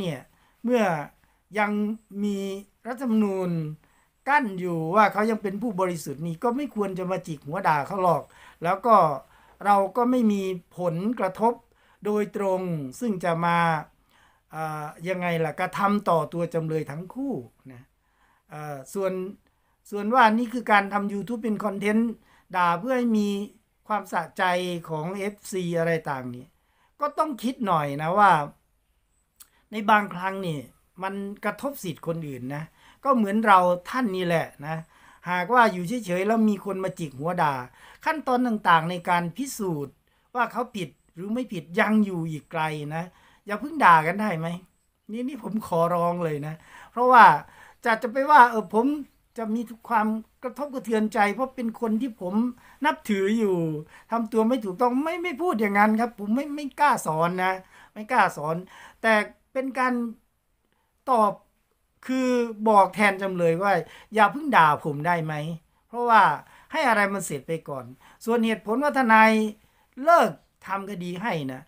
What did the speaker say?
เนี่ย เมื่อยังมีรัฐธรรมนูญกั้นอยู่ว่าเขายังเป็นผู้บริสุทธิ์นี่ก็ไม่ควรจะมาจิกหัวด่าเขาหรอก แล้วก็เราก็ไม่มีผลกระทบโดยตรง ซึ่งจะมายังไงล่ะกระทำต่อตัวจำเลยทั้งคู่นะส่วนส่วนว่านี่คือการทำ YouTube เป็นคอนเทนต์ด่า เพื่อให้มีความสะใจของ FC อะไรต่างนี้ก็ต้องคิดหน่อยนะว่าในบางครั้งนี่มันกระทบสิทธิ์คนอื่นนะ ก็เหมือนเราท่านนี่แหละนะ หากว่าอยู่เฉยๆแล้วมีคนมาจิกหัวด่าขั้นตอนต่างๆในการพิสูจน์ว่าเขาผิดหรือไม่ผิดยังอยู่อีกไกลนะ อย่าเพิ่งด่ากันได้ไหม นี่นี่ผมขอร้องเลยนะ เพราะว่าจะจะไปว่า เออผมจะมีความกระทบกระเทือนใจ เพราะเป็นคนที่ผมนับถืออยู่ ทำตัวไม่ถูกต้องไม่ไม่พูดอย่างนั้นครับ ผมไม่ไม่กล้าสอนนะ ไม่กล้าสอน แต่เป็นการตอบคือบอกแทนจำเลยว่าอย่าพึ่งด่าผมได้ไหม เพราะว่าให้อะไรมันเสร็จไปก่อน ส่วนเหตุผลว่าทนายเลิกทำคดีให้นะ